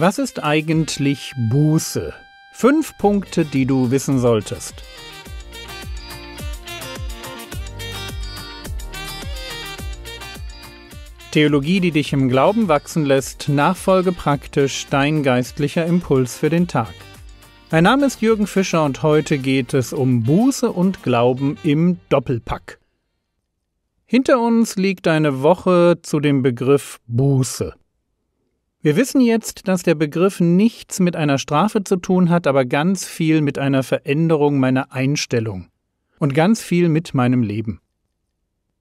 Was ist eigentlich Buße? Fünf Punkte, die du wissen solltest. Theologie, die dich im Glauben wachsen lässt, nachfolge praktisch dein geistlicher Impuls für den Tag. Mein Name ist Jürgen Fischer und heute geht es um Buße und Glauben im Doppelpack. Hinter uns liegt eine Woche zu dem Begriff Buße. Wir wissen jetzt, dass der Begriff nichts mit einer Strafe zu tun hat, aber ganz viel mit einer Veränderung meiner Einstellung und ganz viel mit meinem Leben.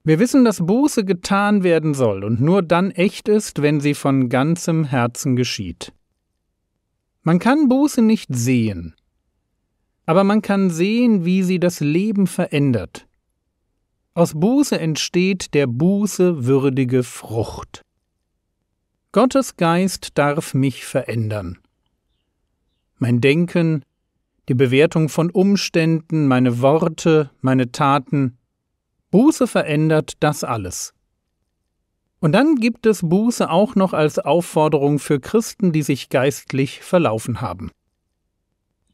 Wir wissen, dass Buße getan werden soll und nur dann echt ist, wenn sie von ganzem Herzen geschieht. Man kann Buße nicht sehen, aber man kann sehen, wie sie das Leben verändert. Aus Buße entsteht der Buße würdige Frucht. Gottes Geist darf mich verändern. Mein Denken, die Bewertung von Umständen, meine Worte, meine Taten. Buße verändert das alles. Und dann gibt es Buße auch noch als Aufforderung für Christen, die sich geistlich verlaufen haben.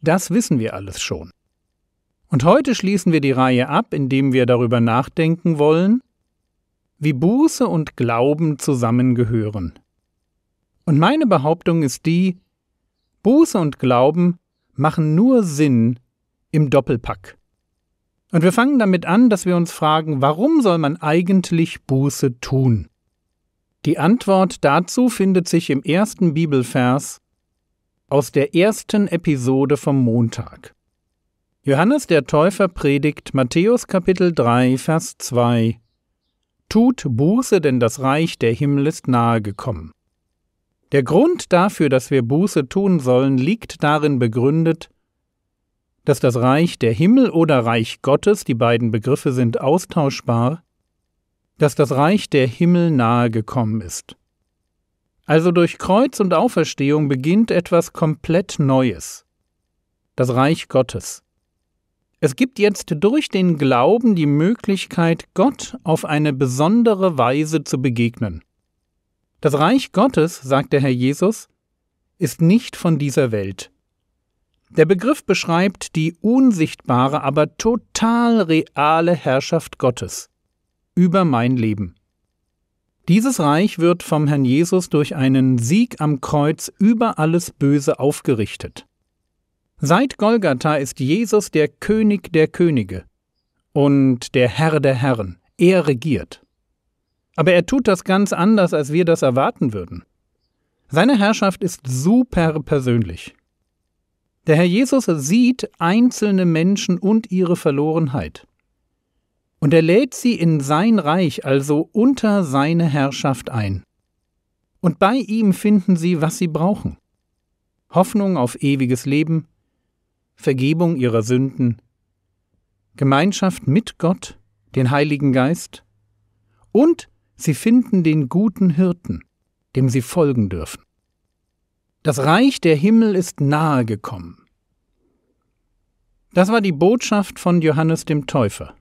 Das wissen wir alles schon. Und heute schließen wir die Reihe ab, indem wir darüber nachdenken wollen, wie Buße und Glauben zusammengehören. Und meine Behauptung ist die, Buße und Glauben machen nur Sinn im Doppelpack. Und wir fangen damit an, dass wir uns fragen, warum soll man eigentlich Buße tun? Die Antwort dazu findet sich im ersten Bibelvers aus der ersten Episode vom Montag. Johannes der Täufer predigt Matthäus Kapitel 3, Vers 2 Tut Buße, denn das Reich der Himmel ist nahegekommen. Der Grund dafür, dass wir Buße tun sollen, liegt darin begründet, dass das Reich der Himmel oder Reich Gottes, die beiden Begriffe sind austauschbar, dass das Reich der Himmel nahe gekommen ist. Also durch Kreuz und Auferstehung beginnt etwas komplett Neues, das Reich Gottes. Es gibt jetzt durch den Glauben die Möglichkeit, Gott auf eine besondere Weise zu begegnen. Das Reich Gottes, sagt der Herr Jesus, ist nicht von dieser Welt. Der Begriff beschreibt die unsichtbare, aber total reale Herrschaft Gottes über mein Leben. Dieses Reich wird vom Herrn Jesus durch einen Sieg am Kreuz über alles Böse aufgerichtet. Seit Golgatha ist Jesus der König der Könige und der Herr der Herren. Er regiert. Aber er tut das ganz anders, als wir das erwarten würden. Seine Herrschaft ist super persönlich. Der Herr Jesus sieht einzelne Menschen und ihre Verlorenheit. Und er lädt sie in sein Reich, also unter seine Herrschaft ein. Und bei ihm finden sie, was sie brauchen. Hoffnung auf ewiges Leben, Vergebung ihrer Sünden, Gemeinschaft mit Gott, den Heiligen Geist und Sie finden den guten Hirten, dem sie folgen dürfen. Das Reich der Himmel ist nahe gekommen. Das war die Botschaft von Johannes dem Täufer.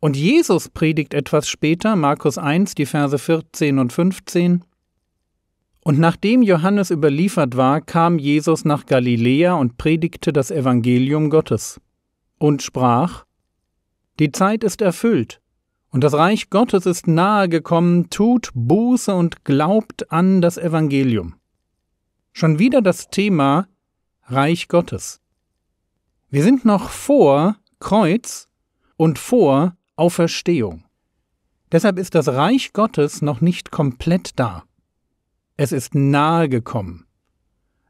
Und Jesus predigt etwas später, Markus 1, die Verse 14 und 15. Und nachdem Johannes überliefert war, kam Jesus nach Galiläa und predigte das Evangelium Gottes und sprach: Die Zeit ist erfüllt und das Reich Gottes ist nahe gekommen, tut Buße und glaubt an das Evangelium. Schon wieder das Thema Reich Gottes. Wir sind noch vor Kreuz und vor Auferstehung. Deshalb ist das Reich Gottes noch nicht komplett da. Es ist nahe gekommen.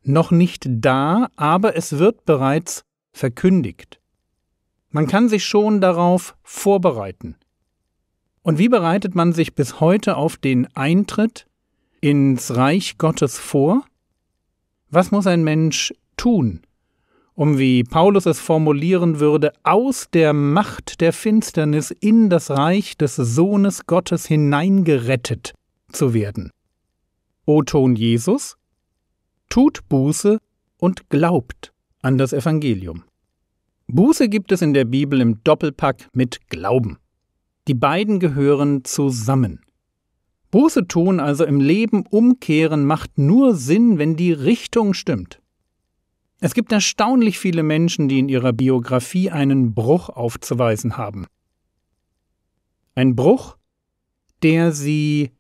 Noch nicht da, aber es wird bereits verkündigt. Man kann sich schon darauf vorbereiten. Und wie bereitet man sich bis heute auf den Eintritt ins Reich Gottes vor? Was muss ein Mensch tun, um, wie Paulus es formulieren würde, aus der Macht der Finsternis in das Reich des Sohnes Gottes hineingerettet zu werden? O-Ton Jesus, tut Buße und glaubt an das Evangelium. Buße gibt es in der Bibel im Doppelpack mit Glauben. Die beiden gehören zusammen. Buße tun, also im Leben umkehren, macht nur Sinn, wenn die Richtung stimmt. Es gibt erstaunlich viele Menschen, die in ihrer Biografie einen Bruch aufzuweisen haben. Ein Bruch, der sie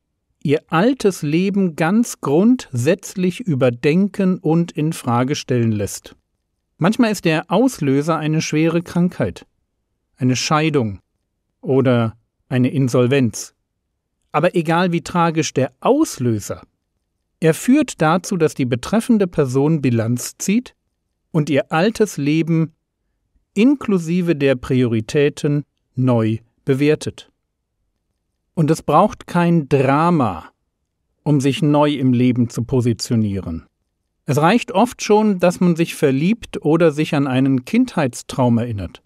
ihr altes Leben ganz grundsätzlich überdenken und in Frage stellen lässt. Manchmal ist der Auslöser eine schwere Krankheit, eine Scheidung, oder eine Insolvenz. Aber egal wie tragisch der Auslöser, er führt dazu, dass die betreffende Person Bilanz zieht und ihr altes Leben inklusive der Prioritäten neu bewertet. Und es braucht kein Drama, um sich neu im Leben zu positionieren. Es reicht oft schon, dass man sich verliebt oder sich an einen Kindheitstraum erinnert.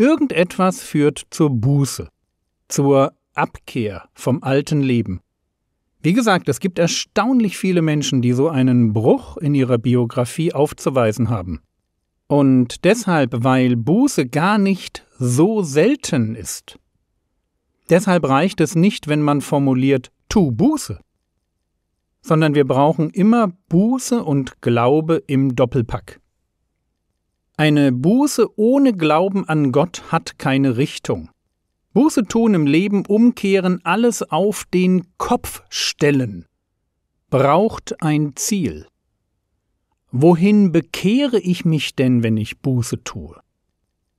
Irgendetwas führt zur Buße, zur Abkehr vom alten Leben. Wie gesagt, es gibt erstaunlich viele Menschen, die so einen Bruch in ihrer Biografie aufzuweisen haben. Und deshalb, weil Buße gar nicht so selten ist. Deshalb reicht es nicht, wenn man formuliert, tu Buße, sondern wir brauchen immer Buße und Glaube im Doppelpack. Eine Buße ohne Glauben an Gott hat keine Richtung. Buße tun im Leben, umkehren, alles auf den Kopf stellen, braucht ein Ziel. Wohin bekehre ich mich denn, wenn ich Buße tue?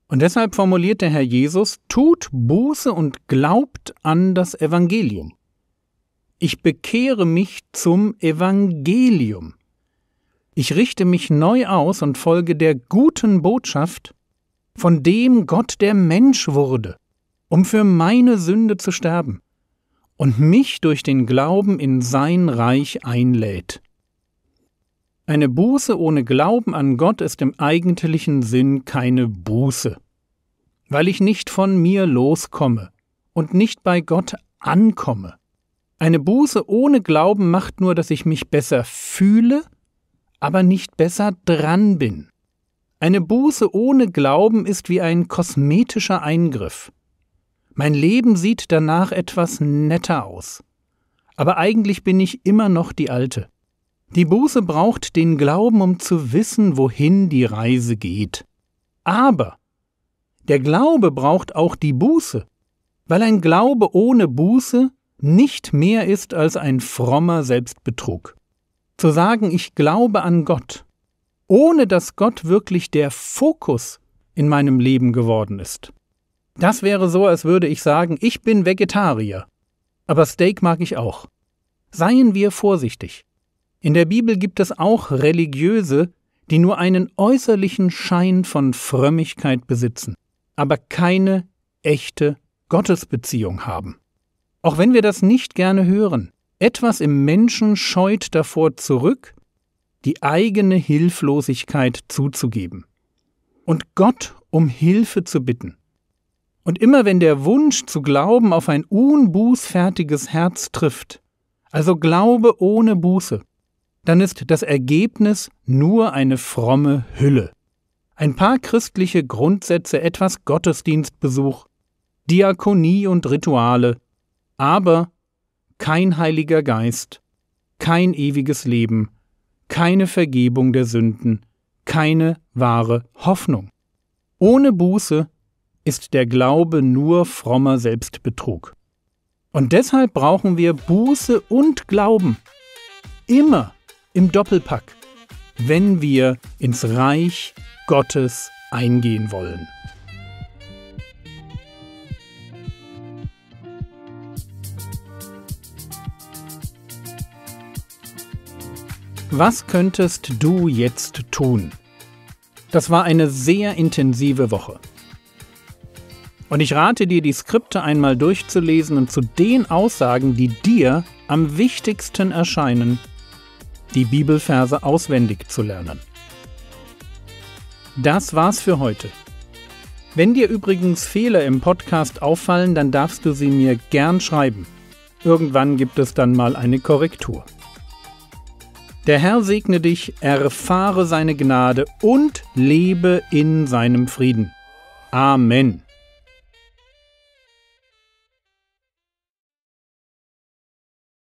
Und deshalb formuliert der Herr Jesus, tut Buße und glaubt an das Evangelium. Ich bekehre mich zum Evangelium. Ich richte mich neu aus und folge der guten Botschaft, von dem Gott der Mensch wurde, um für meine Sünde zu sterben und mich durch den Glauben in sein Reich einlädt. Eine Buße ohne Glauben an Gott ist im eigentlichen Sinn keine Buße, weil ich nicht von mir loskomme und nicht bei Gott ankomme. Eine Buße ohne Glauben macht nur, dass ich mich besser fühle aber nicht besser dran bin. Eine Buße ohne Glauben ist wie ein kosmetischer Eingriff. Mein Leben sieht danach etwas netter aus. Aber eigentlich bin ich immer noch die Alte. Die Buße braucht den Glauben, um zu wissen, wohin die Reise geht. Aber der Glaube braucht auch die Buße, weil ein Glaube ohne Buße nicht mehr ist als ein frommer Selbstbetrug zu sagen, ich glaube an Gott, ohne dass Gott wirklich der Fokus in meinem Leben geworden ist. Das wäre so, als würde ich sagen, ich bin Vegetarier, aber Steak mag ich auch. Seien wir vorsichtig. In der Bibel gibt es auch religiöse, die nur einen äußerlichen Schein von Frömmigkeit besitzen, aber keine echte Gottesbeziehung haben. Auch wenn wir das nicht gerne hören, etwas im Menschen scheut davor zurück, die eigene Hilflosigkeit zuzugeben und Gott um Hilfe zu bitten. Und immer wenn der Wunsch zu glauben auf ein unbußfertiges Herz trifft, also Glaube ohne Buße, dann ist das Ergebnis nur eine fromme Hülle. Ein paar christliche Grundsätze, etwas Gottesdienstbesuch, Diakonie und Rituale, aber kein Heiliger Geist, kein ewiges Leben, keine Vergebung der Sünden, keine wahre Hoffnung. Ohne Buße ist der Glaube nur frommer Selbstbetrug. Und deshalb brauchen wir Buße und Glauben. Immer im Doppelpack, wenn wir ins Reich Gottes eingehen wollen. Was könntest du jetzt tun? Das war eine sehr intensive Woche. Und ich rate dir, die Skripte einmal durchzulesen und zu den Aussagen, die dir am wichtigsten erscheinen, die Bibelverse auswendig zu lernen. Das war's für heute. Wenn dir übrigens Fehler im Podcast auffallen, dann darfst du sie mir gern schreiben. Irgendwann gibt es dann mal eine Korrektur. Der Herr segne dich, erfahre seine Gnade und lebe in seinem Frieden. Amen.